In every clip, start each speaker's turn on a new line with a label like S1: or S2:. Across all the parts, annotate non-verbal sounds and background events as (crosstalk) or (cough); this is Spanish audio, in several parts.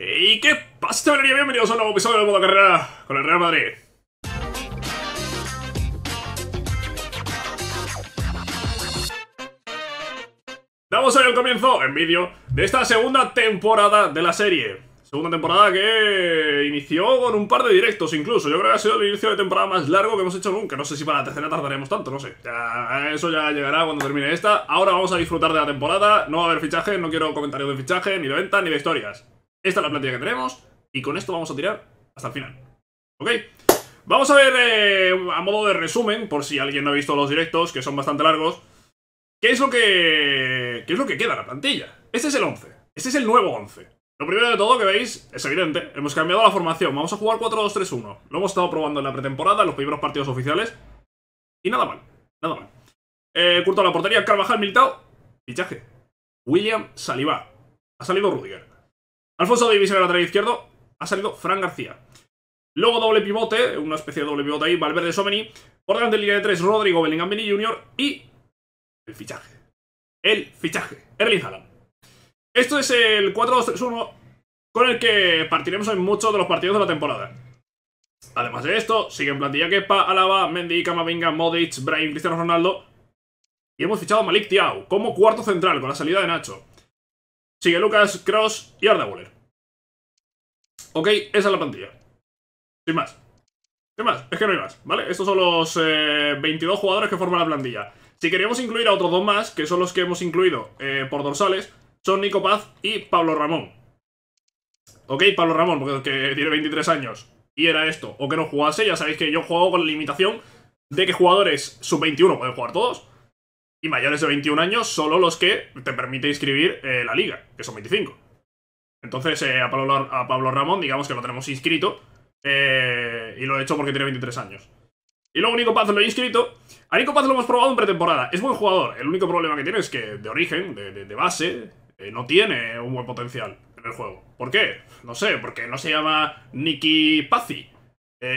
S1: Ey, qué pasa, Bienvenidos a un nuevo episodio de Moda Carrera con el Real Madrid. Damos hoy el comienzo, en vídeo, de esta segunda temporada de la serie. Segunda temporada que inició con un par de directos incluso. Yo creo que ha sido el inicio de temporada más largo que hemos hecho nunca. No sé si para la tercera tardaremos tanto, no sé. eso ya llegará cuando termine esta. Ahora vamos a disfrutar de la temporada. No va a haber fichaje, no quiero comentarios de fichaje, ni de venta, ni de historias. Esta es la plantilla que tenemos y con esto vamos a tirar hasta el final. ¿Ok? Vamos a ver, eh, a modo de resumen, por si alguien no ha visto los directos, que son bastante largos, ¿qué es lo que, qué es lo que queda la plantilla? Este es el 11. Este es el nuevo 11. Lo primero de todo que veis, es evidente, hemos cambiado la formación. Vamos a jugar 4-2-3-1. Lo hemos estado probando en la pretemporada, en los primeros partidos oficiales. Y nada mal, nada mal. Eh, Curto a la portería, Carvajal, Militao, fichaje. William Saliba. Ha salido Rudiger. Alfonso Davis en la lateral izquierdo. Ha salido Fran García. Luego doble pivote, una especie de doble pivote ahí, Valverde Someni. Por delante línea de 3, Rodrigo Bellingham mini Jr. Y el fichaje. El fichaje. Erling Haaland. Esto es el 4-2-3-1 con el que partiremos en muchos de los partidos de la temporada. Además de esto, siguen plantilla Kepa, Alaba, Mendy, Camavinga, Modic, Brain, Cristiano Ronaldo. Y hemos fichado a Malik
S2: Tiao como cuarto central con la salida de Nacho. Sigue Lucas, Cross y Arda Buller. Ok, esa es la plantilla. Sin más. Sin más, es que no
S1: hay más, ¿vale? Estos son los 22 eh, jugadores que forman la plantilla. Si queríamos incluir a otros dos más, que son los que hemos incluido eh, por dorsales, son Nico Paz y Pablo Ramón. Ok, Pablo Ramón, porque tiene 23 años y era esto, o que no jugase, ya sabéis que yo juego con la limitación de que jugadores sub-21 pueden jugar todos, y mayores de 21 años solo los que te permite inscribir eh, la liga, que son 25. Entonces eh, a, Pablo, a, Pablo, Ramón digamos que lo tenemos inscrito eh, y lo he hecho porque tiene 23 años. Y luego Nico Paz lo he inscrito. A Nico Paz lo hemos probado en pretemporada. Es buen jugador. El único problema que tiene es que de origen, de, base, no tiene un buen potencial en el juego. ¿Por qué? No sé, porque no se llama Nicky Pazzi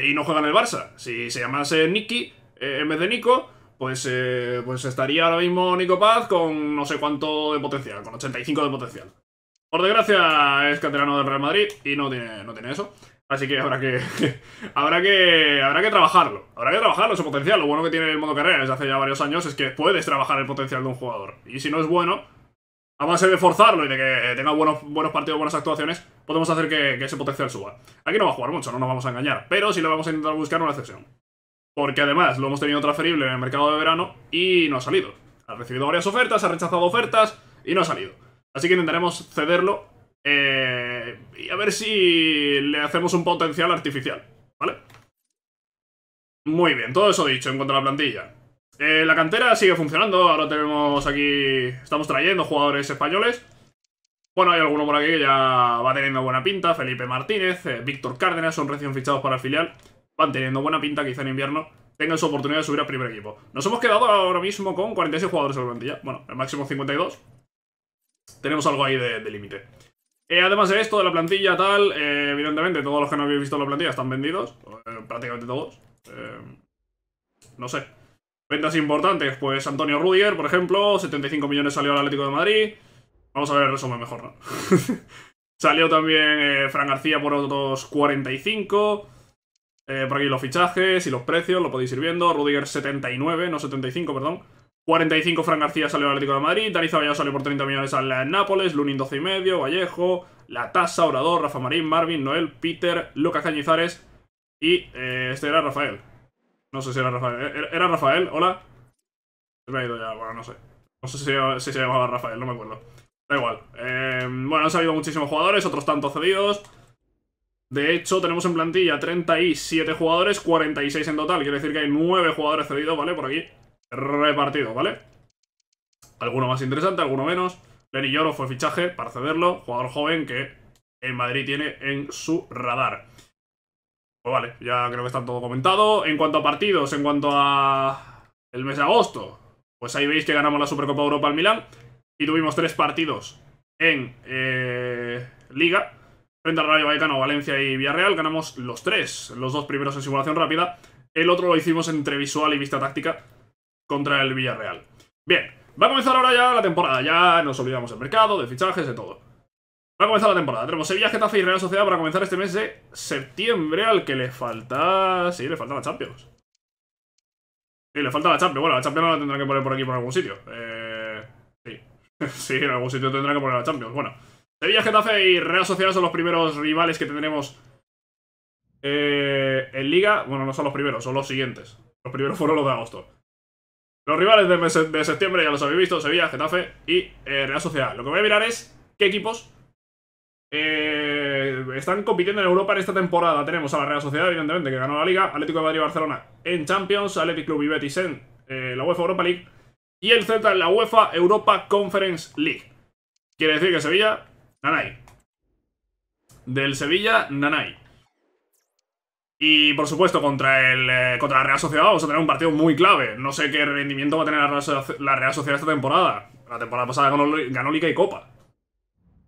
S1: y no juega en el Barça. Si se llamase Nicky en vez de Nico, pues, eh, pues estaría ahora mismo Nico Paz con no sé cuánto de potencial, con 85 de potencial. Por desgracia es canterano del Real Madrid y no tiene, no tiene eso. Así que habrá que, (laughs) habrá que habrá que trabajarlo. Habrá que trabajarlo ese potencial. Lo bueno que tiene el modo carrera desde hace ya varios años es que puedes trabajar el potencial de un jugador. Y si no es bueno, a base de forzarlo y de que tenga buenos, buenos partidos, buenas actuaciones, podemos hacer que, ese potencial suba. Aquí no va a jugar mucho, no nos vamos a engañar. Pero sí lo vamos a intentar buscar una excepción. Porque además lo hemos tenido transferible en el mercado de verano y no ha salido. Ha recibido varias ofertas, ha rechazado ofertas y no ha salido. Así que intentaremos cederlo eh, y a ver si le hacemos un potencial artificial, ¿vale? Muy bien, todo eso dicho en cuanto a la plantilla. Eh, la cantera sigue funcionando, ahora tenemos aquí... Estamos trayendo jugadores españoles. Bueno, hay alguno por aquí que ya va teniendo buena pinta. Felipe Martínez, eh, Víctor Cárdenas son recién fichados para el filial van teniendo buena pinta quizá en invierno tengan su oportunidad de subir al primer equipo. Nos hemos quedado ahora mismo con 46 jugadores en la plantilla. Bueno, el máximo 52. Tenemos algo ahí de, límite. Eh, además de esto, de la plantilla tal, eh, evidentemente todos los que no habéis visto la plantilla están vendidos. Eh, prácticamente todos. no sé. Ventas importantes, pues Antonio Rudiger, por ejemplo, 75 millones salió al Atlético de Madrid. Vamos a ver el resumen mejor, (laughs) salió también Fran García por otros 45. Eh, por aquí los fichajes y los precios, lo podéis ir viendo. Rudiger 79, no 75, perdón. 45, Fran García salió al Atlético de Madrid. Dani Zaballado salió por 30 millones al Nápoles. Lunin 12 y medio, Vallejo, La Tasa, Obrador, Rafa Marín, Marvin, Noel, Peter, Lucas Cañizares y eh, este era Rafael. No sé si era Rafael. Eh, ¿Era Rafael? ¿Hola? Se me ha ido ya, bueno, no sé. No sé si, se llamaba Rafael, no me acuerdo. Da igual. bueno, han salido muchísimos jugadores, otros tantos cedidos. De hecho, tenemos en plantilla 37 jugadores, 46 en total. Quiere decir que hay 9 jugadores cedidos, ¿vale? Por aquí, repartidos, ¿vale? Alguno más interesante, alguno menos. Lenny Lloro fue fichaje para cederlo. Jugador joven que en Madrid tiene en su radar. Pues vale, ya creo que está todo comentado. En cuanto a partidos, en cuanto a el mes de agosto, pues ahí veis que ganamos la Supercopa Europa al Milán. Y tuvimos tres partidos en eh, Liga frente al Rayo Vallecano, Valencia y Villarreal, ganamos los tres, los dos primeros en simulación rápida. El otro lo hicimos entre visual y vista táctica contra el Villarreal. Bien, va a comenzar ahora ya la temporada, ya nos olvidamos del mercado, de fichajes, de todo. Va a comenzar la temporada, tenemos Sevilla, Getafe y Real Sociedad para comenzar este mes de septiembre, al que le falta... sí, le falta la Champions. Sí, le falta la Champions, bueno, la Champions la tendrán que poner por aquí por algún sitio. Eh... Sí, (laughs) sí, en algún sitio tendrán que poner la Champions, bueno... Sevilla, Getafe y Real Sociedad son los primeros rivales que tendremos eh, en Liga. Bueno, no son los primeros, son los siguientes. Los primeros fueron los de agosto. Los rivales de, septiembre ya los habéis visto, Sevilla, Getafe y eh, Real Sociedad. Lo que voy a mirar es qué equipos eh, están compitiendo en Europa en esta temporada. Tenemos a la Real Sociedad, evidentemente, que ganó la Liga, Atlético de Madrid y Barcelona en Champions, Athletic Club y Betis en la UEFA Europa League y el Celta en la UEFA Europa Conference League. Quiere decir que Sevilla Nanay. Del Sevilla, Nanay. Y por supuesto, contra, el, eh, contra la Real Sociedad vamos a tener un partido muy clave. No sé qué rendimiento va a tener la Real, Sociedad esta temporada. La temporada pasada ganó, Liga y Copa.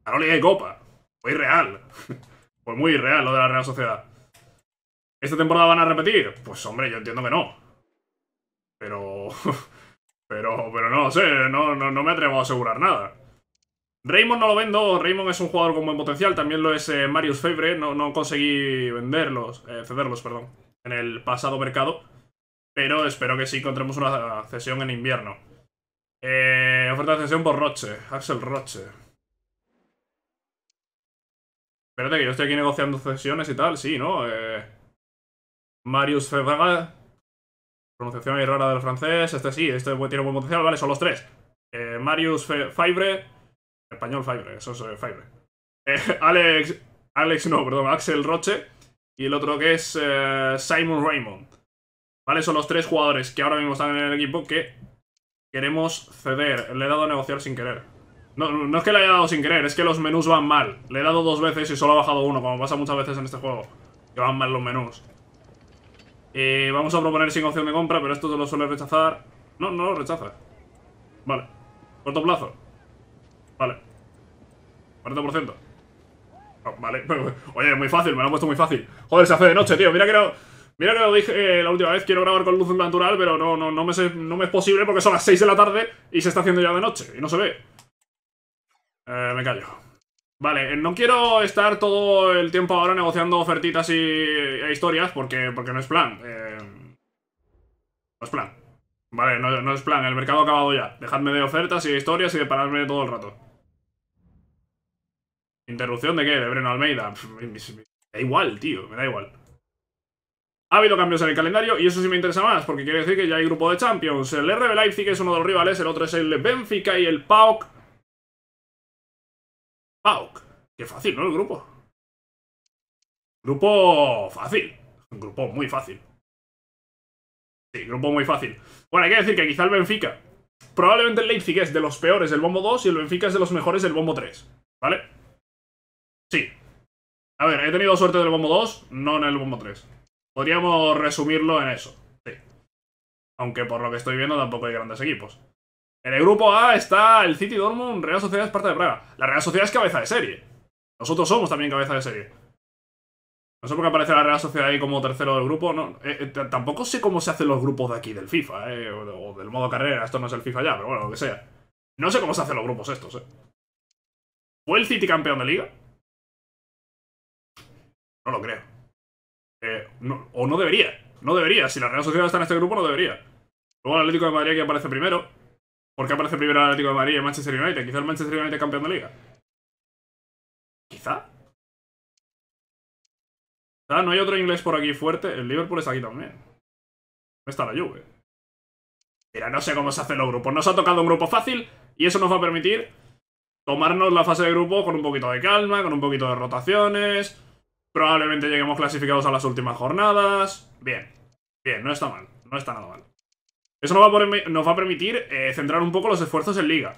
S1: Ganó Liga y Copa. Fue irreal. (laughs) Fue muy irreal lo de la Real Sociedad. ¿Esta temporada van a repetir? Pues hombre, yo entiendo que no. Pero... (laughs) Pero, pero no sé, no me atrevo a asegurar nada. Raymond no lo vendo, Raymond es un jugador con buen potencial, también lo es eh, Marius Febre, no, no, conseguí venderlos, eh, cederlos, perdón, en el pasado mercado, pero espero que sí encontremos una cesión en invierno. Eh, oferta de cesión por Roche, Axel Roche. Espérate que yo estoy aquí negociando cesiones y tal, sí, ¿no? Eh, Marius Febre, pronunciación ahí rara del francés, este sí, este tiene buen potencial, vale, son los tres. Marius Fe español Fibre, eso es eh, eh, (laughs) Alex, Alex, no, perdón, Axel Roche y el otro que es eh, Simon Raymond. ¿Vale? Son los tres jugadores que ahora mismo están en el equipo que queremos ceder. Le he dado a negociar sin querer. No, es que le haya dado sin querer, es que los menús van mal. Le he dado dos veces y solo ha bajado uno, como pasa muchas veces en este juego. Que van mal los menús. vamos a proponer sin opción de compra, pero esto se lo suele rechazar. No, no lo rechaza. Vale. Corto plazo. Vale. 40%. Ah, vale, (laughs) oye, es muy fácil, me lo han puesto muy fácil. Joder, se hace de noche, tío. Mira que Mira lo dije eh, la última vez, quiero grabar con luz natural, pero no, no, no, me es posible porque son las 6 de la tarde y se está haciendo ya de noche y no se ve. Eh, me callo. Vale, eh, no quiero estar todo el tiempo ahora negociando ofertitas y, e historias porque, porque no es plan. no es plan. Vale, no, no es plan, el mercado ha acabado ya. Dejadme de ofertas y de historias y de pararme todo el rato. ¿Interrupción de qué? ¿De Breno Almeida? me, da igual, tío, me da igual. Ha habido cambios en el calendario y eso sí me interesa más, porque quiere decir que ya hay grupo de Champions. El RB Leipzig es uno de los rivales, el otro es el Benfica
S2: y el PAOK. PAOK. Qué fácil, ¿no? El grupo. Grupo fácil. Un grupo muy fácil. Sí, grupo muy fácil. Bueno, hay que decir que quizá el Benfica. Probablemente el Leipzig es de los
S1: peores del bombo 2 y el Benfica es de los mejores del bombo 3. ¿Vale? Sí. A ver, he tenido suerte del bombo 2, no en el bombo 3. Podríamos resumirlo en eso. Sí. Aunque por lo que estoy viendo tampoco hay grandes equipos. En el grupo A está el City Dortmund, Real Sociedad es parte de Praga. La Real Sociedad es cabeza de serie. Nosotros somos también cabeza de serie. No sé por qué aparece la Real Sociedad ahí como tercero del grupo. No, eh, eh, tampoco sé cómo se hacen los grupos de aquí del FIFA, eh, o, o, del modo carrera. Esto no es el FIFA ya, pero bueno, lo que sea.
S2: No sé cómo se hacen los grupos estos, eh. ¿Fue el City campeón de liga? No lo creo. Eh, o no debería. No debería. Si la
S1: Real Sociedad está en este grupo, no debería. Luego el Atlético de Madrid que aparece primero. ¿Por qué aparece primero el Atlético de
S2: Madrid y el Manchester United? Quizá el Manchester United campeón de liga. Quizá. no hay otro inglés por aquí fuerte. El Liverpool está aquí también. Está la Juve. Mira, no sé cómo se hacen los grupos. Nos ha tocado un grupo fácil
S1: y eso nos va a permitir tomarnos la fase de grupo con un poquito de calma, con un poquito de rotaciones, Probablemente lleguemos clasificados a las últimas jornadas. Bien, bien, no está mal, no está nada mal. Eso nos va a, permitir eh, centrar un poco los esfuerzos en liga.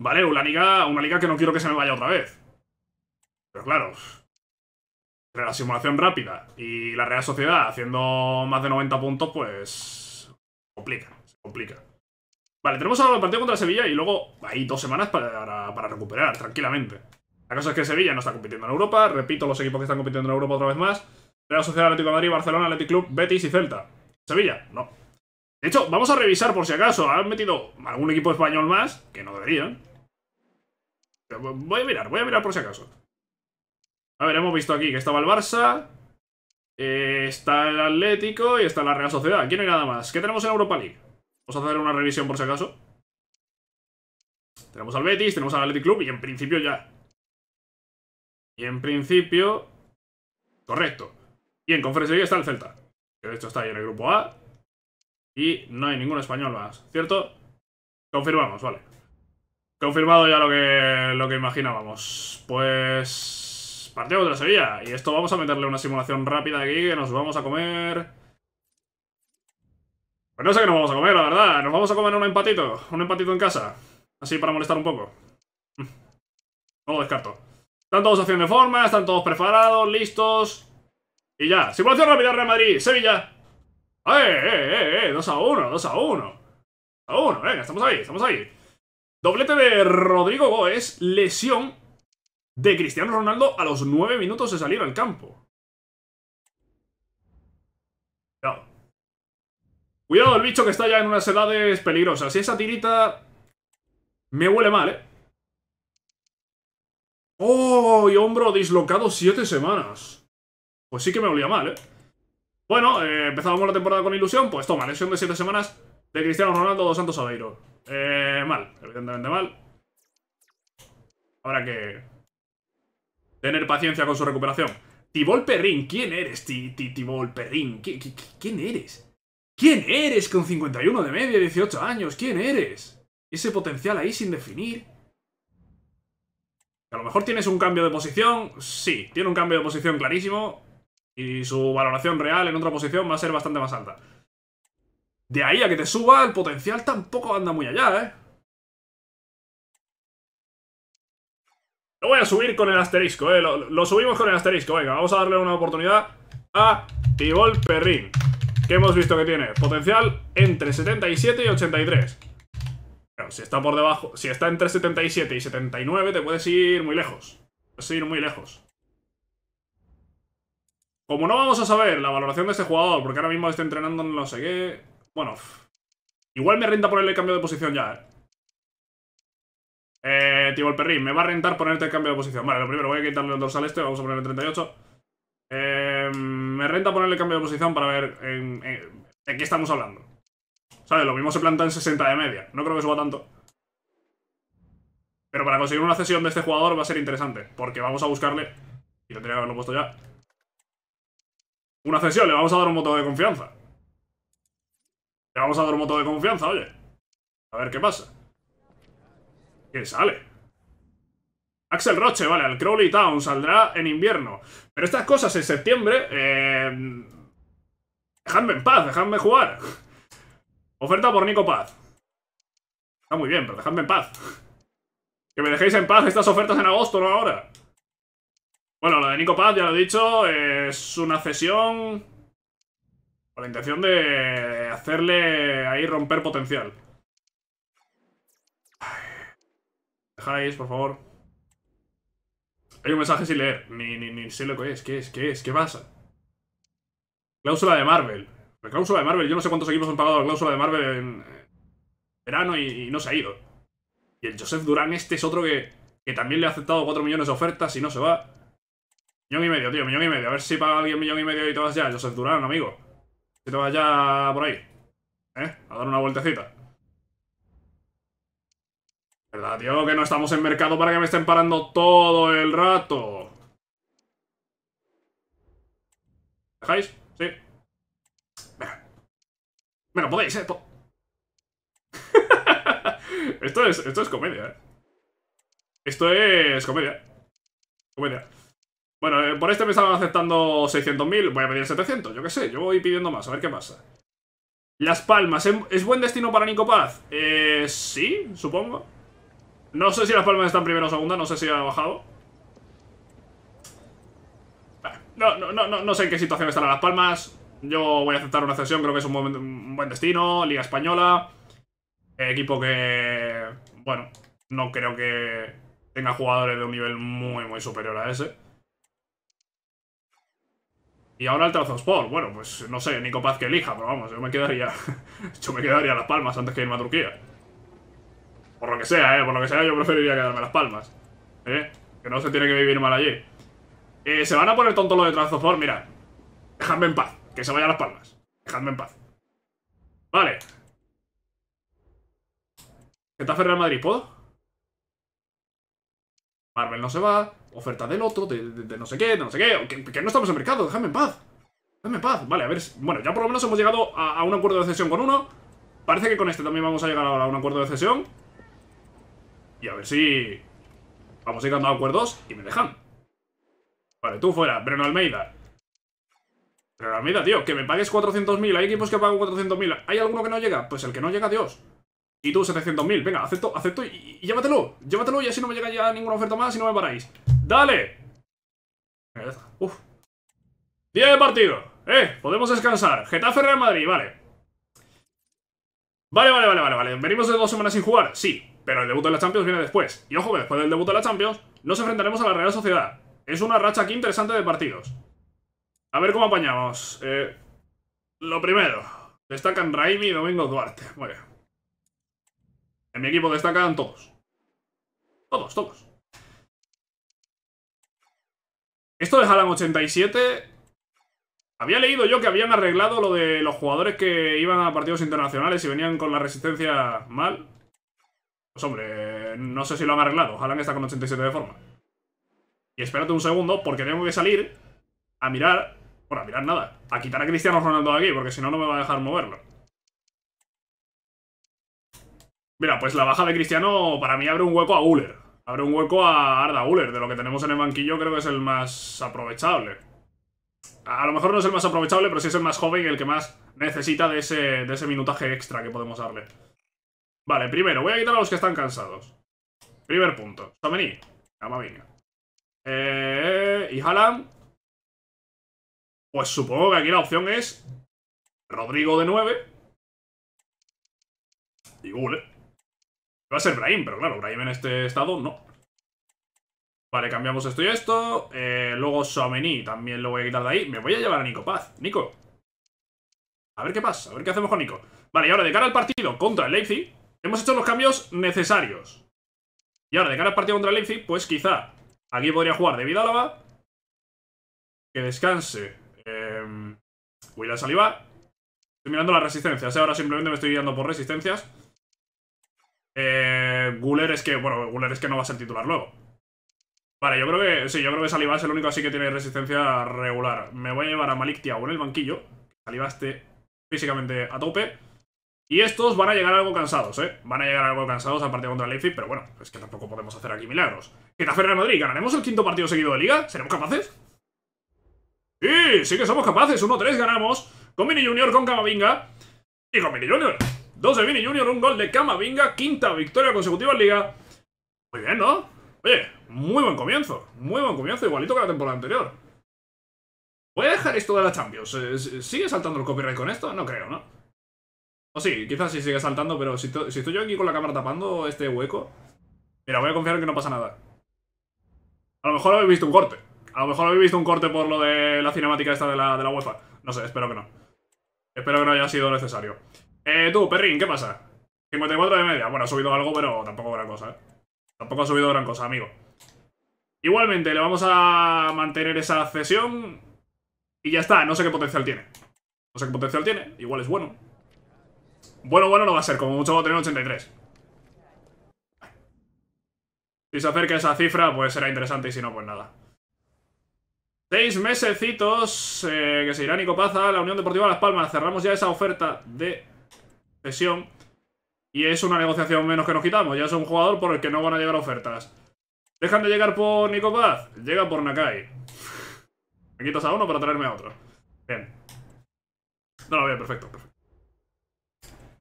S1: Vale, una liga, una liga que no quiero que se me vaya otra vez. Pero claro, entre la simulación rápida y la Real Sociedad haciendo más de 90 puntos, pues complica, complica. Vale, tenemos ahora el partido contra Sevilla y luego hay dos semanas para, para recuperar tranquilamente. La cosa es que Sevilla no está compitiendo en Europa. Repito los equipos que están compitiendo en Europa otra vez más. Real Sociedad Atlético de Madrid, Barcelona, Athletic Club, Betis y Celta. Sevilla, no. De hecho, vamos a revisar por si acaso. Han metido algún equipo español más, que no deberían. voy a mirar, voy a mirar por si acaso. A ver, hemos visto aquí que estaba el Barça, eh, está el Atlético y está la Real Sociedad. Aquí no hay nada más. ¿Qué tenemos en Europa League? Vamos a hacer una revisión por si acaso. Tenemos al Betis, tenemos al Athletic Club y en principio ya y en principio... Correcto. Y en conferencia está el Celta. Que de hecho está ahí en el grupo A. Y no hay ningún español más, ¿cierto? Confirmamos, vale. Confirmado ya lo que, lo que imaginábamos. Pues... Partido contra Sevilla. Y esto vamos a meterle una simulación rápida aquí que nos vamos a comer... Pues no sé qué nos vamos a comer, la verdad. Nos vamos a comer un empatito. Un empatito en casa. Así para molestar un poco. (laughs) No lo descarto. Están todos haciendo forma, están todos preparados, listos. Y ya. Simulación rápida, Real Madrid, Sevilla. ¡Eh, eh, eh, eh! 2 a 1, 2 a 1. A 1, venga, estamos ahí, estamos ahí. Doblete de Rodrigo Goes, lesión de Cristiano Ronaldo a los 9 minutos de salir al campo. Cuidado. Cuidado el bicho que está ya en unas edades peligrosas. Y esa tirita me huele mal, ¿eh? ¡Oh! Y hombro dislocado siete semanas. Pues sí que me olía mal, ¿eh? Bueno, eh, empezábamos la temporada con ilusión. Pues toma, lesión de siete semanas de Cristiano Ronaldo dos Santos Aveiro. Eh, mal, evidentemente mal. Habrá que tener paciencia con su recuperación. Tibol Perrin, ¿quién eres, Tibol Perrin? quién eres? ¿Quién eres con 51 de media, 18 años? ¿Quién eres? Ese potencial ahí sin definir. A lo mejor tienes un cambio de posición, sí, tiene un cambio de posición clarísimo y su valoración real en otra posición va a ser bastante más
S2: alta. De ahí a que te suba, el potencial tampoco anda muy allá, ¿eh? Lo voy a subir con el asterisco, ¿eh? Lo,
S1: subimos con el asterisco, venga, vamos a darle una oportunidad a Tibol Perrin, que hemos visto que tiene potencial entre 77 y 83 si está por debajo, si está entre 77 y 79, te puedes ir muy lejos. Puedes ir muy lejos. Como no vamos a saber la valoración de este jugador, porque ahora mismo está entrenando no sé qué... Bueno, igual me renta ponerle el cambio de posición ya, ¿eh? Eh, me va a rentar ponerte el cambio de posición. Vale, lo primero voy a quitarle el dorsal este, vamos a ponerle 38. Eh, me renta ponerle el cambio de posición para ver de qué estamos hablando. ¿Sabes? Lo mismo se planta en 60 de media. No creo que suba tanto. Pero para conseguir una cesión de este jugador va a ser interesante. Porque vamos a buscarle... Y tendría que haberlo puesto ya. Una cesión, le vamos a dar un voto de confianza. Le vamos a dar un voto de confianza, oye. A ver qué pasa. ¿Quién sale? Axel Roche, vale, al Crowley Town saldrá en invierno. Pero estas cosas en septiembre... Eh... Dejadme en paz, dejadme jugar. Oferta por Nico Paz. Está muy bien, pero dejadme en paz. Que me dejéis en paz estas ofertas en agosto, no ahora. Bueno, la de Nico Paz, ya lo he dicho, es una cesión con la intención de hacerle ahí romper potencial. Dejáis, por favor. Hay un mensaje sin leer. Ni, sé lo que es. ¿Qué es? ¿Qué es? ¿Qué pasa? Cláusula de Marvel. La cláusula de Marvel, yo no sé cuántos equipos han pagado la cláusula de Marvel en verano y, no se ha ido. Y el Joseph Durán este es otro que, que también le ha aceptado 4 millones de ofertas y no se va. Millón y medio, tío, millón y medio. A ver si paga alguien millón y medio y te vas ya, Joseph Durán, amigo. Si te vas ya por ahí. ¿Eh? A dar una vueltecita. ¿Verdad, tío? Que no estamos en mercado para que me estén parando todo el rato.
S2: ¿Dejáis? Sí. Bueno, podéis, (laughs) eh. esto,
S1: es, esto es comedia, eh. Esto es comedia. Comedia. Bueno, eh, por este me estaban aceptando 600.000. Voy a pedir 700, yo qué sé. Yo voy pidiendo más, a ver qué pasa. Las Palmas, ¿es buen destino para Nico Paz? Eh, sí, supongo. No sé si Las Palmas están primero o segunda, no sé si ha bajado. No, no, no, no sé en qué situación están Las Palmas. Yo voy a aceptar una cesión, creo que es un, buen, destino, Liga Española. Equipo que, bueno, no creo que tenga jugadores de un nivel muy, muy superior a ese. Y ahora el trazospor bueno, pues no sé, Nico Paz que elija, pero vamos, yo me quedaría (laughs) yo me quedaría Las Palmas antes que irme a Turquía. Por lo que sea, eh, por lo que sea yo preferiría quedarme Las Palmas. Eh, que no se tiene que vivir mal allí. Eh, se van a poner tonto lo de Trabzonspor, mira, dejadme en paz. Que se vaya a las palmas. Dejadme en paz. Vale. Getafe Real Madrid, ¿puedo? Marvel no se va. Oferta del otro, de, no sé qué, de no sé qué. Que, no estamos en mercado, dejadme en paz. Dejadme en paz. Vale, a ver. Bueno, ya por lo menos hemos llegado a, un acuerdo de cesión con uno. Parece que con este también vamos a llegar ahora a un acuerdo de cesión. Y a ver si... Vamos llegando a acuerdos y me dejan. Vale, tú fuera, Breno Almeida. Pero la tío, que me pagues 400.000. Hay equipos que pagan 400.000. ¿Hay alguno que no llega? Pues el que no llega, Dios. Y tú, 700.000. Venga, acepto, acepto y, llévatelo. Llévatelo y así no me llega ya ninguna oferta más y no me paráis. ¡Dale! Día de partido. Eh, podemos descansar. Getafe Real Madrid, vale. Vale, vale, vale, vale, vale. ¿Venimos de dos semanas sin jugar? Sí. Pero el debut de la Champions viene después. Y ojo que después del debut de la Champions nos enfrentaremos a la Real Sociedad. Es una racha aquí interesante de partidos. A ver cómo apañamos. Eh, lo primero, destacan Raimi y Domingo Duarte. Bueno, En mi equipo destacan todos. Todos, todos. Esto de Halam 87... Había leído yo que habían arreglado lo de los jugadores que iban a partidos internacionales y venían con la resistencia mal. Pues hombre, no sé si lo han arreglado. Ojalá está con 87 de forma. Y espérate un segundo, porque tengo que salir a mirar bueno, mirad, nada. A quitar a Cristiano Ronaldo de aquí, porque si no, no me va a dejar moverlo. Mira, pues la baja de Cristiano para mí abre un hueco a Uller. Abre un hueco a Arda Uller. De lo que tenemos en el banquillo creo que es el más aprovechable. A lo mejor no es el más aprovechable, pero sí es el más joven y el que más necesita de ese, de ese minutaje extra que podemos darle. Vale, primero, voy a quitar a los que están
S2: cansados. Primer punto. Samení. Camavinga. Eh, y Jalan. Pues supongo que aquí la opción es Rodrigo de 9. Y Va a ser
S1: Brahim, pero claro, Brahim en este estado no. Vale, cambiamos esto y esto. Eh, luego Soamení también lo voy a quitar de ahí. Me voy a llevar a Nico Paz. Nico. A ver qué pasa, a ver qué hacemos con Nico. Vale, y ahora de cara al partido contra el Leipzig, hemos hecho los cambios necesarios. Y ahora de cara al partido contra el Leipzig, pues quizá aquí podría jugar de Vidalaba. Que descanse de em, saliva. Estoy mirando las resistencias, ¿eh? ahora simplemente me estoy guiando por resistencias. Eh, Guler es que, bueno, Guler es que no va a ser titular luego. Vale, yo creo que, sí, yo creo que Saliva es el único así que tiene resistencia regular. Me voy a llevar a Maliktia o en el banquillo. Saliva esté físicamente a tope. Y estos van a llegar algo cansados, ¿eh? Van a llegar algo cansados al partido contra el Leipzig, pero bueno, es que tampoco podemos hacer aquí milagros. Getafe Real Madrid, ¿ganaremos el quinto partido seguido de Liga? ¿Seremos capaces? Sí, sí que somos capaces. 1-3 ganamos. Con Mini Junior, con Camavinga. Y con Mini Junior. 2 de Mini Junior, un gol de Camavinga. Quinta victoria consecutiva en Liga. Muy bien, ¿no? Oye, muy buen comienzo. Muy buen comienzo, igualito que la temporada anterior. Voy a dejar esto de la Champions. Eh, ¿Sigue saltando el copyright con esto? No creo, ¿no? O sí, quizás sí sigue saltando, pero si, si estoy yo aquí con la cámara tapando este hueco... Mira, voy a confiar en que no pasa nada. A lo mejor habéis visto un corte. A lo mejor habéis visto un corte por lo de la cinemática esta de la, de la UEFA. No sé, espero que no. Espero que no haya sido necesario. Eh, tú, Perrin, ¿qué pasa? 54 de media. Bueno, ha subido algo, pero tampoco gran cosa, ¿eh? Tampoco ha subido gran cosa, amigo. Igualmente, le vamos a mantener esa cesión. Y ya está, no sé qué potencial tiene. No sé qué potencial tiene, igual es bueno. Bueno, bueno no va a ser, como mucho va a tener 83. Si se acerca esa cifra, pues será interesante y si no, pues nada. Seis mesecitos eh, que se irá Paz a la Unión Deportiva Las Palmas. Cerramos ya esa oferta de cesión. Y es una negociación menos que nos quitamos. Ya es un jugador por el que no van a llegar ofertas. Dejan de llegar por Nico Paz. Llega por Nakai. Me quitas a uno para traerme a otro. Bien. No, lo veo. perfecto,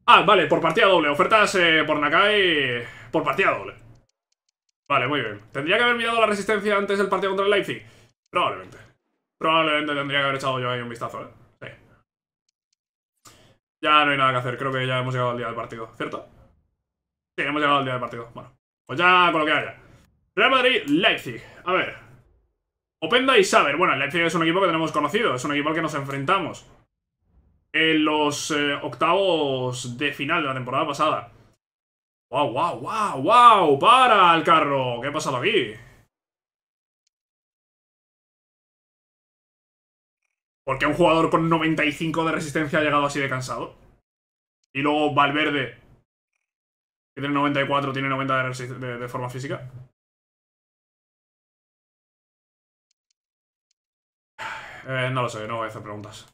S1: Ah, vale, por partida doble. Ofertas eh, por Nakai por partida doble. Vale, muy bien. Tendría que haber mirado la resistencia antes del partido contra el Leipzig. Probablemente. Probablemente tendría que haber echado yo ahí un vistazo, ¿eh? Sí. Ya no hay nada que hacer, creo que ya hemos llegado al día del partido, ¿cierto? Sí, hemos llegado al día del partido. Bueno, pues ya con lo que haya. Real Madrid, Leipzig. A ver. Openda y Saber. Bueno, Leipzig es un equipo que tenemos conocido, es un equipo al que nos enfrentamos. En los eh, octavos de final de la temporada pasada. ¡Wow, wow, wow,
S2: wow! ¡Para el carro! ¿Qué ha pasado aquí? ¿Por qué un jugador con 95 de resistencia ha llegado así de cansado? Y luego Valverde, que tiene 94, tiene 90 de, forma física. Eh, no lo sé, no voy a hacer preguntas.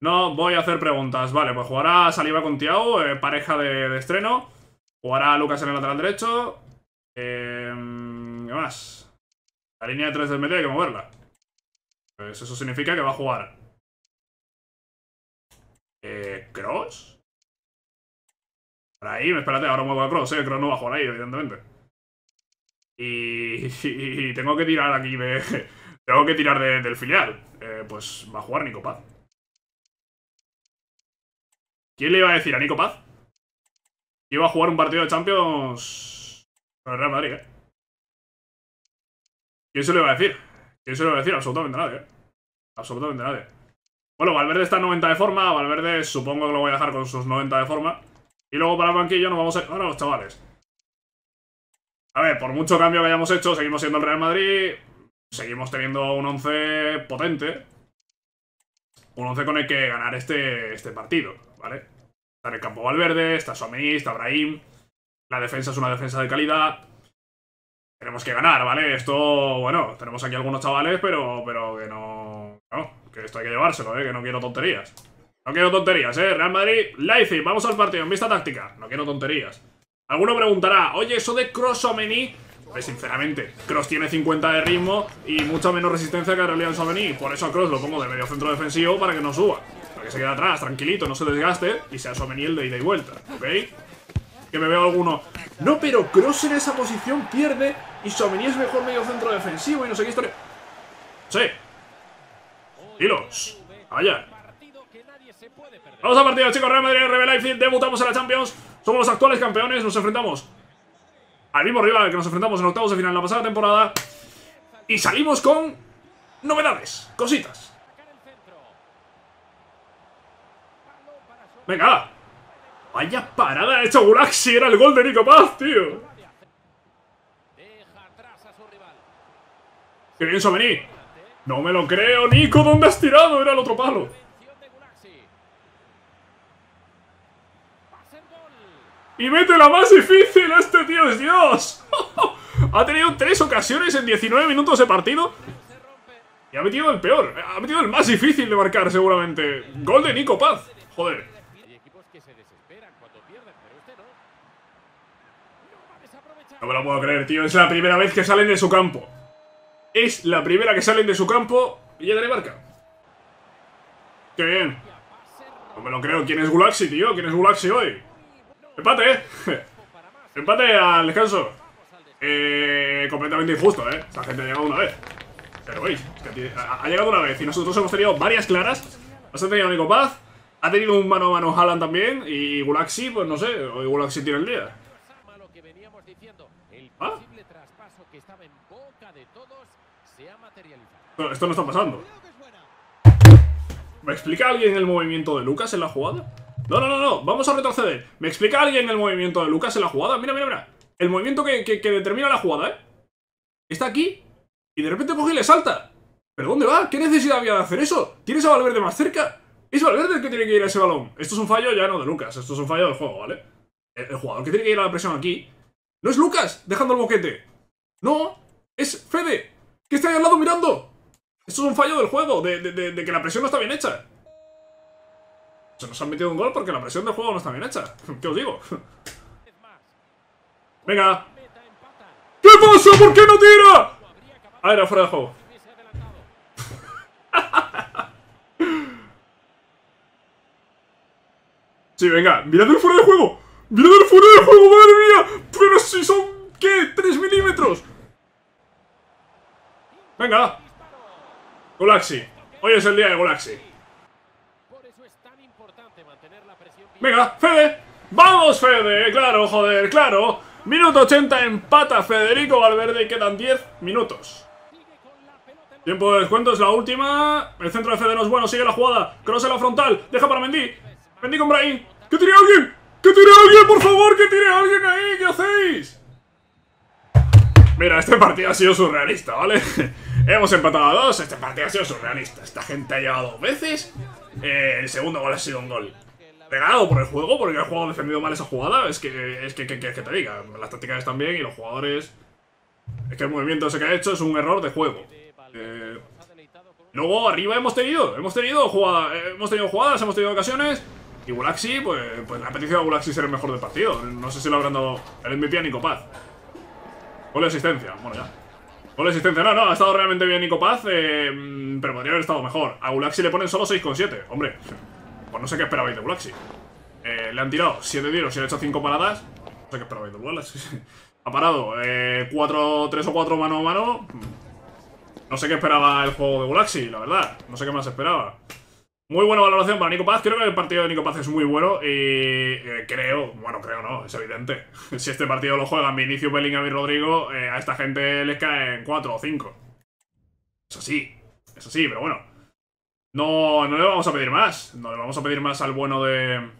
S2: No voy
S1: a hacer preguntas. Vale, pues jugará Saliva con Tiago, eh, pareja de, estreno. Jugará Lucas
S2: en el lateral derecho. Eh, ¿Qué más? La línea de 3 del medio hay que moverla. Pues eso significa que va a jugar. Eh, ¿Cross? Ahí, espérate, ahora muevo a Cross, eh. Cross
S1: no va a jugar ahí, evidentemente. Y, (laughs) y, tengo que tirar aquí de... (laughs) tengo que tirar del filial. Eh, pues va a jugar Nico Paz.
S2: ¿Quién le iba a decir a Nico Paz? Que iba a jugar un partido de Champions... Con el Real Madrid, eh. ¿Quién se lo iba a decir? ¿Quién se lo voy a decir absolutamente nadie. ¿eh? Absolutamente nadie. Bueno, Valverde está en 90 de forma.
S1: Valverde supongo que lo voy a dejar con sus 90 de forma. Y luego para el banquillo nos vamos a... Ahora los chavales. A ver, por mucho cambio que hayamos hecho, seguimos siendo el Real Madrid. Seguimos teniendo un 11 potente. Un 11 con el que ganar este, este partido, ¿vale? Está en el campo Valverde, está Somení, está Brahim. La defensa es una defensa de calidad tenemos que ganar, ¿vale? Esto, bueno, tenemos aquí algunos chavales, pero, pero que no, no, que esto hay que llevárselo, ¿eh? Que no quiero tonterías. No quiero tonterías, ¿eh? Real Madrid, Leipzig, vamos al partido en vista táctica. No quiero tonterías. Alguno preguntará, oye, eso de Cross Omeni... Pues sinceramente, Cross tiene 50 de ritmo y mucha menos resistencia que en Someni. Por eso a Cross lo pongo de medio centro defensivo para que no suba. Para que se quede atrás, tranquilito, no se desgaste y sea Someni el de ida y vuelta, ¿ok? me veo alguno. No, pero Cross en esa posición pierde y Chauvigny es mejor medio centro defensivo y no sé qué historia. Sí. Hilos. Allá. Vamos a partido, chicos. Real Madrid, Real Debutamos en la Champions. Somos los actuales campeones. Nos enfrentamos al mismo rival que nos enfrentamos en octavos de final la pasada temporada. Y salimos con novedades, cositas. Venga, Vaya parada de eh, Guraxi, era el gol de Nico Paz, tío. ¡Qué bien, Benny? ¡No me lo creo! ¡Nico, ¿dónde has tirado? Era el otro palo. ¡Y mete la más difícil! ¡Este tío es Dios! (laughs) ha tenido tres ocasiones en 19 minutos de partido. Y ha metido el peor. Ha metido el más difícil de marcar, seguramente. Gol de Nico Paz. Joder. No me lo puedo creer, tío. Es la primera vez que salen de su campo. Es la primera que salen de su campo y llegan y marca. ¡Qué bien! No me lo creo. ¿Quién es Gulaxi, tío? ¿Quién es Gulaxi hoy? ¡Empate, eh! (laughs) ¡Empate al descanso! Eh, completamente injusto, eh. Esta gente ha llegado una vez. Pero veis, ha, llegado una vez y nosotros hemos tenido varias claras. Nos ha tenido Nico Paz, ha tenido un mano a mano Haaland también y Gulaxi, pues no sé, hoy Gulaxi tiene el día. esto no está pasando. ¿Me explica alguien el movimiento de Lucas en la jugada? No, no, no, no, vamos a retroceder. ¿Me explica alguien el movimiento de Lucas en la jugada? Mira, mira, mira. El movimiento que, determina la jugada, ¿eh? Está aquí y de repente coge y le salta. ¿Pero dónde va? ¿Qué necesidad había de hacer eso? ¿Tienes a Valverde más cerca? Es Valverde el que tiene que ir a ese balón. Esto es un fallo ya no de Lucas, esto es un fallo del juego, ¿vale? el jugador que tiene que ir a la presión aquí no es Lucas, dejando el boquete. No, es Fede, que está ahí al lado mirando. Esto es un fallo del juego, de, que la presión no está bien hecha. Se nos han metido un gol porque la presión del juego no está bien hecha. (laughs) ¿Qué os digo? (laughs) Venga. ¿Qué pasa? ¿Por qué no tira? Ah, era fuera de juego. (laughs) Sí, venga, Mira el fuera de juego. Mira el fuera de juego, madre mía. Pero si son ¿Qué? ¡3 milímetros! ¡Venga! Golaxi. Hoy es el día de Golaxi. ¡Venga, Fede! ¡Vamos, Fede! ¡Claro, joder, claro! Minuto 80, empata Federico Valverde y quedan 10 minutos. Tiempo de descuento es la última. El centro de Fede no es bueno, sigue la jugada. Cross la frontal, deja para Mendy. Mendy con Brahim. ¡Que tire alguien! ¡Que tire alguien, por favor! ¡Que tire a alguien ahí! ¿Qué hacéis? Mira, este partido ha sido surrealista, ¿vale? (laughs) Hemos empatado a dos, este partido ha sido surrealista. Esta gente ha llegado dos veces. Eh, el segundo gol ha sido un gol regalado por el juego, porque el juego ha defendido mal esa jugada. Es que, es que, que, te diga, las tácticas están bien y los jugadores... Es que el movimiento ese que ha hecho es un error de juego. Eh, luego arriba hemos tenido, hemos tenido, eh, hemos tenido jugadas, hemos tenido ocasiones... Y Gulaxi, pues, pues la petición de Gulaxi ser el mejor del partido. No sé si lo habrán dado el MVP a Copaz Gol de asistencia. Bueno, ya. Gol de asistencia. No, no, ha estado realmente bien Nico Paz, eh, mm, pero podría haber estado mejor. A Gulaxi le ponen solo 6,7. Hombre, pues no sé qué esperabais de Gulaxi. Eh, le han tirado 7 tiros y le han hecho 5 paradas. No sé qué esperabais de Gulaxi. (laughs) ha parado 3 eh, o 4 mano a mano. No sé qué esperaba el juego de Gulaxi, la verdad. No sé qué más esperaba. Muy buena valoración para Nico Paz. Creo que el partido de Nico Paz es muy bueno. Y eh, creo, bueno, creo no, es evidente. (laughs) si este partido lo juegan Vinicius, Bellingham y Rodrigo, eh, a esta gente les caen 4 o 5. Eso sí, eso sí, pero bueno. No, no le vamos a pedir más. No le vamos a pedir más al bueno de.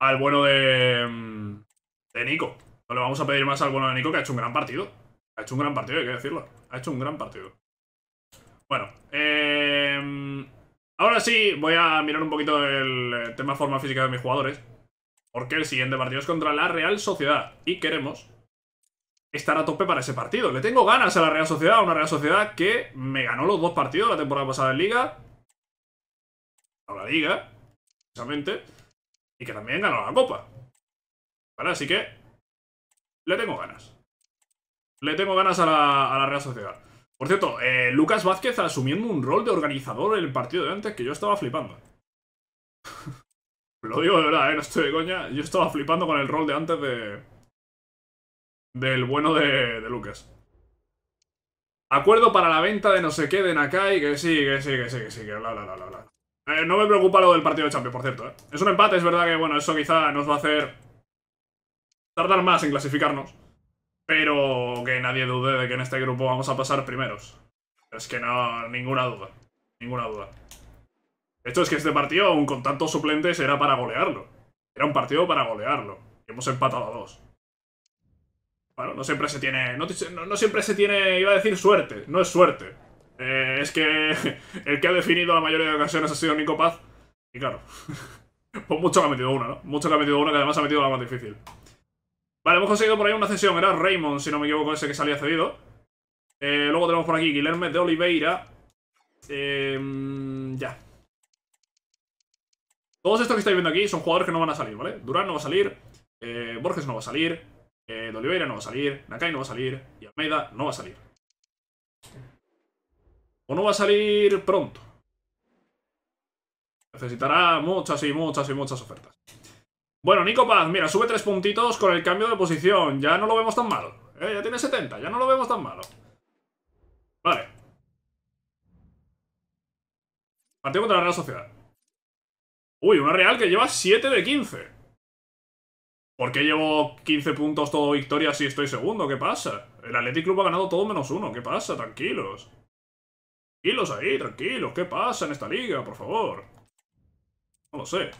S1: Al bueno de. Mm, de Nico. No le vamos a pedir más al bueno de Nico, que ha hecho un gran partido. Ha hecho un gran partido, hay que decirlo. Ha hecho un gran partido. Bueno, em, ahora sí voy a mirar un poquito el eh, tema forma física de mis jugadores. Porque el siguiente partido es contra la Real Sociedad. Y queremos estar a tope para ese partido. Le tengo ganas a la Real Sociedad, una Real Sociedad que me ganó los dos partidos la temporada pasada en Liga. Ahora la Liga, precisamente. Y que también ganó la Copa. ¿Vale? Así que le tengo ganas. Le tengo ganas a la Real Sociedad. Por cierto, eh, Lucas Vázquez asumiendo un rol de organizador en el partido de antes que yo estaba flipando.
S2: (laughs) Lo digo de verdad, eh, no estoy de coña. Yo estaba flipando con el rol de antes de... Del bueno de, Lucas.
S1: Acuerdo para la venta de no sé qué acá y que sí, que sí, que sí, que sí, que bla, bla, bla, bla. Eh, no me preocupa lo del partido de Champions, por cierto. Eh. Es un empate, es verdad que, bueno, eso quizá nos va a hacer tardar más en clasificarnos. Pero que nadie dude de que en este grupo vamos a pasar primeros. Es que no, ninguna duda. Ninguna duda. De hecho, es que este partido, aun con tantos suplentes, era para golearlo. Era un partido para golearlo. Y hemos empatado a dos. Bueno, no siempre se tiene... No, siempre se tiene, iba a decir, suerte. No es suerte. Eh, es que (laughs) el que ha definido la mayoría de ocasiones ha sido Nico Paz. Y claro, (laughs) pues mucho que ha metido uno, ¿no? Mucho que ha metido una, que además ha metido la más difícil. Vale, hemos conseguido por ahí una cesión. Era Raymond, si no me equivoco, ese que salía cedido. Eh, luego tenemos por aquí Guilherme de Oliveira. Em, ya. Todos estos que estáis viendo aquí son jugadores que no van a salir, ¿vale? Durán no va a salir. Eh, Borges no va a salir. Eh, de Oliveira no va a salir. Nakai no va a salir. Y Almeida no va a salir. O no va a salir pronto. Necesitará muchas y muchas y muchas ofertas. Bueno, Nico Paz, mira, sube tres puntitos con el cambio de posición. Ya no lo vemos tan mal. Eh, ya tiene 70, ya no lo vemos tan malo.
S2: Vale. Partido contra la Real Sociedad. Uy, una Real que lleva 7 de 15. ¿Por qué llevo
S1: 15 puntos todo victoria si estoy segundo? ¿Qué pasa? El Athletic Club ha ganado todo menos uno. ¿Qué pasa? Tranquilos. Tranquilos ahí, tranquilos. ¿Qué pasa en esta liga? Por favor. No lo sé.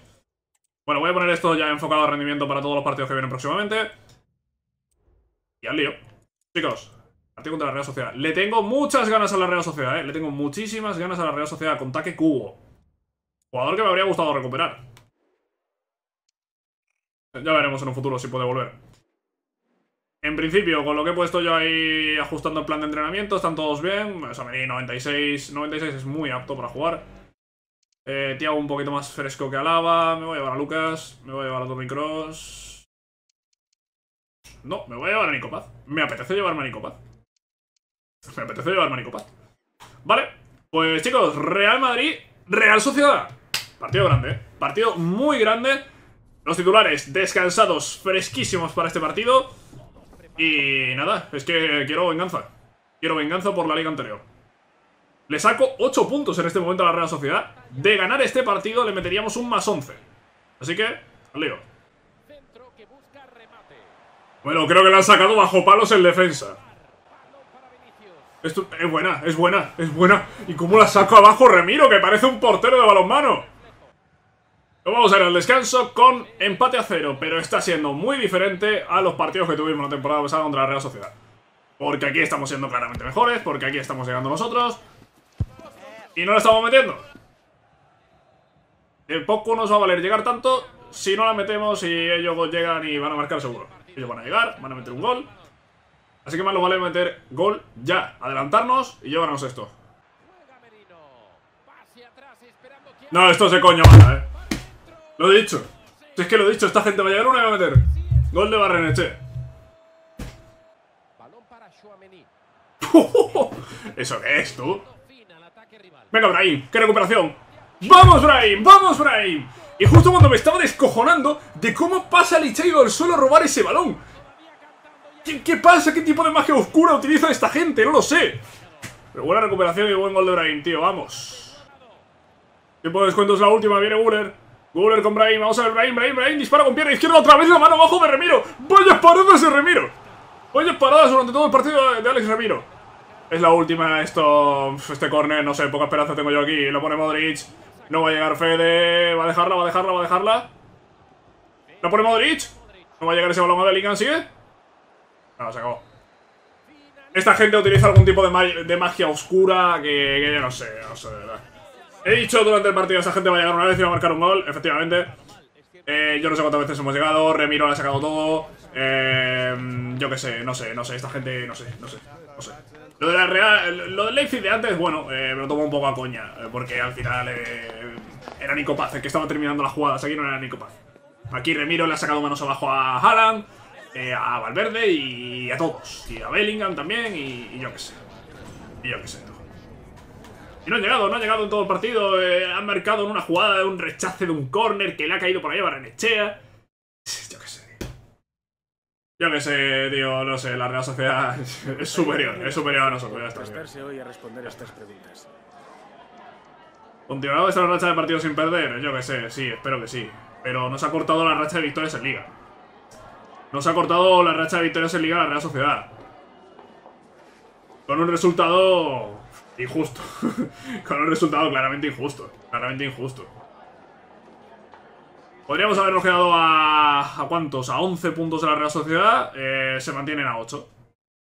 S1: Bueno, voy a poner esto ya enfocado a rendimiento para todos los partidos que vienen próximamente. Y al lío. Chicos, partido contra la Real Sociedad. Le tengo muchas ganas a la Real Sociedad, ¿eh? Le tengo muchísimas ganas a la Real Sociedad con Taque Cubo. Jugador que me habría gustado recuperar. Ya veremos en un futuro si puede volver. En principio, con lo que he puesto yo ahí ajustando el plan de entrenamiento, están todos bien. di 96, 96 es muy apto para jugar. Eh, un poquito más fresco que Alaba. Me voy a llevar a Lucas. Me voy a llevar a Tommy No, me voy a llevar a Nicopaz. Me apetece llevar a Nicopaz. Me apetece llevar a Nicopaz. Vale, pues chicos, Real Madrid, Real Sociedad. Partido grande, ¿eh? Partido muy grande. Los titulares descansados, fresquísimos para este partido. Y nada, es que quiero venganza. Quiero venganza por la liga anterior. Le saco 8 puntos en este momento a la Real Sociedad. De ganar este partido le meteríamos un más 11. Así que, al lío. Bueno, creo que la han sacado bajo palos en defensa. Esto es buena, es buena, es buena. ¿Y cómo la saco abajo Remiro, que parece un portero de balonmano? Lo vamos a ver al descanso con empate a cero, pero está siendo muy diferente a los partidos que tuvimos la temporada pasada contra la Real Sociedad. Porque aquí estamos siendo claramente mejores, porque aquí estamos llegando nosotros, y no la estamos metiendo. El poco nos va a valer llegar tanto si no la metemos y ellos llegan y van a marcar seguro. Ellos van a llegar, van a meter un gol. Así que más nos vale meter gol ya. Adelantarnos y llevarnos esto. No, esto se coño mala, eh. Lo he dicho. Si es que lo he dicho, esta gente va a llegar una y va a meter. Gol de Barreneche. (laughs) ¿Eso qué es, tú? Venga, Brahim, qué recuperación. ¡Vamos, Brahim! ¡Vamos, Brahim! Y justo cuando me estaba descojonando de cómo pasa el al suelo a robar ese balón. ¿Qué, pasa? ¿Qué tipo de magia oscura utiliza esta gente? No lo sé. Pero buena recuperación y buen gol de Brahim, tío. Vamos. Tiempo de descuento es la última. Viene Guller. Guller con Brahim. Vamos a ver, Brahim, Brahim, Brahim. Dispara con pierna izquierda otra vez la mano abajo de Remiro. ¡Vaya paradas de Remiro! Vaya paradas durante todo el partido de Alex Ramiro es la última, esto, este corner no sé, poca esperanza tengo yo aquí. Lo pone Modric, no va a llegar Fede, va a dejarla, va a dejarla, va a dejarla. Lo pone Modric, no va a llegar ese balón a Bellingham, ¿sigue? No, se acabó. Esta gente utiliza algún tipo de, magia oscura que, yo no sé, He dicho durante el partido, esta gente va a llegar una vez y va a marcar un gol, efectivamente. Eh, yo no sé cuántas veces hemos llegado, Remiro le ha sacado todo. Eh, yo qué sé, no sé, no sé, esta gente, no sé, no sé, no sé. Lo de la Real, lo de Leipzig de antes, bueno, eh, me lo tomo un poco a coña, eh, porque al final eh, era Nico Paz el que estaba terminando las jugadas, aquí no era Nico Paz. Aquí Remiro le ha sacado manos abajo a Haaland, a Valverde y a todos, y a Bellingham también, y, yo qué sé. Y yo qué sé. Y no han llegado, no ha llegado en todo el partido, han marcado en una jugada un rechace de un córner que le ha caído por ahí a Barrenechea. (laughs) Yo qué yo que sé, tío, no sé, la Real Sociedad (laughs) es superior, es superior a nosotros, ya hoy a responder estas preguntas. ¿Continuará esta racha de partidos sin perder? Yo que sé, sí, espero que sí. Pero nos ha cortado la racha de victorias en Liga. Nos ha cortado la racha de victorias en Liga la Real Sociedad. Con un resultado injusto. (laughs) Con un resultado claramente injusto. Claramente injusto. Podríamos habernos quedado a... ¿A cuántos? A 11 puntos de la Real Sociedad. Eh, se mantienen a 8.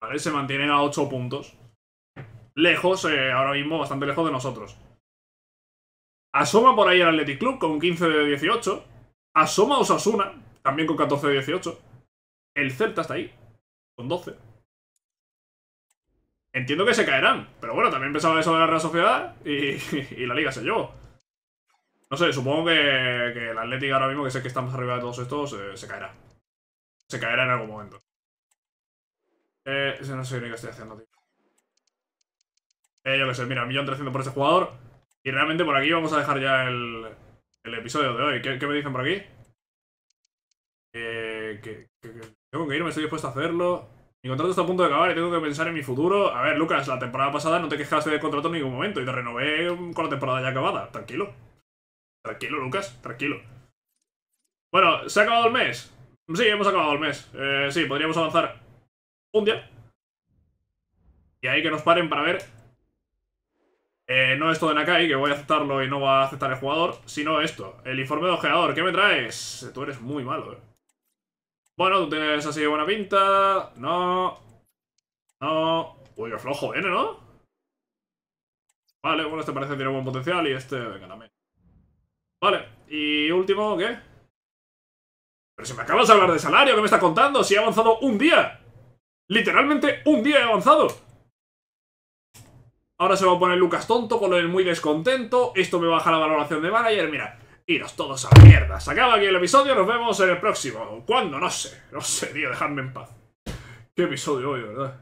S1: ¿Vale? Se mantienen a 8 puntos. Lejos, eh, ahora mismo, bastante lejos de nosotros. Asoma por ahí el Athletic Club con 15 de 18. Asoma Osasuna, también con 14 de 18. El Celta está ahí, con 12. Entiendo que se caerán, pero bueno, también pensaba eso de la Real Sociedad y, (laughs) y la Liga se llevó. No sé, supongo que, el Atlético ahora mismo, que sé que está más arriba de todos estos, eh, se caerá. Se caerá en algún momento. Eh, no sé ni qué estoy haciendo, tío. Eh, yo qué sé, mira, 1.300.000 por este jugador. Y realmente por aquí vamos a dejar ya el, episodio de hoy. ¿Qué, me dicen por aquí? Eh, que, que, que, tengo que irme, estoy dispuesto a hacerlo. Mi contrato está a punto de acabar y tengo que pensar en mi futuro. A ver, Lucas, la temporada pasada no te quejaste de contrato en ningún momento y te renové con la temporada ya acabada. Tranquilo. Tranquilo, Lucas, tranquilo. Bueno, ¿se ha acabado el mes? Sí, hemos acabado el mes. Eh, sí, podríamos avanzar un día. Y ahí que nos paren para ver... Eh, no esto de Nakai, que voy a aceptarlo y no va a aceptar el jugador, sino esto. El informe de ojeador. ¿Qué me traes? Tú eres muy malo, eh. Bueno, tú tienes así buena pinta. No. No. Uy, qué flojo ¿no? Vale, bueno, este parece que tiene buen potencial y este... Venga, también. Vale, y último, ¿qué?
S2: Pero si me acabas de hablar de salario, ¿qué
S1: me está contando? Si he avanzado un día. Literalmente un día he avanzado. Ahora se va a poner Lucas tonto, con él muy descontento. Esto me baja la valoración de manager. Mira, iros todos a la mierda. Se acaba aquí el episodio, nos vemos en el próximo. ¿Cuándo? No sé. No sé, tío, dejadme en paz. Qué episodio hoy, ¿verdad?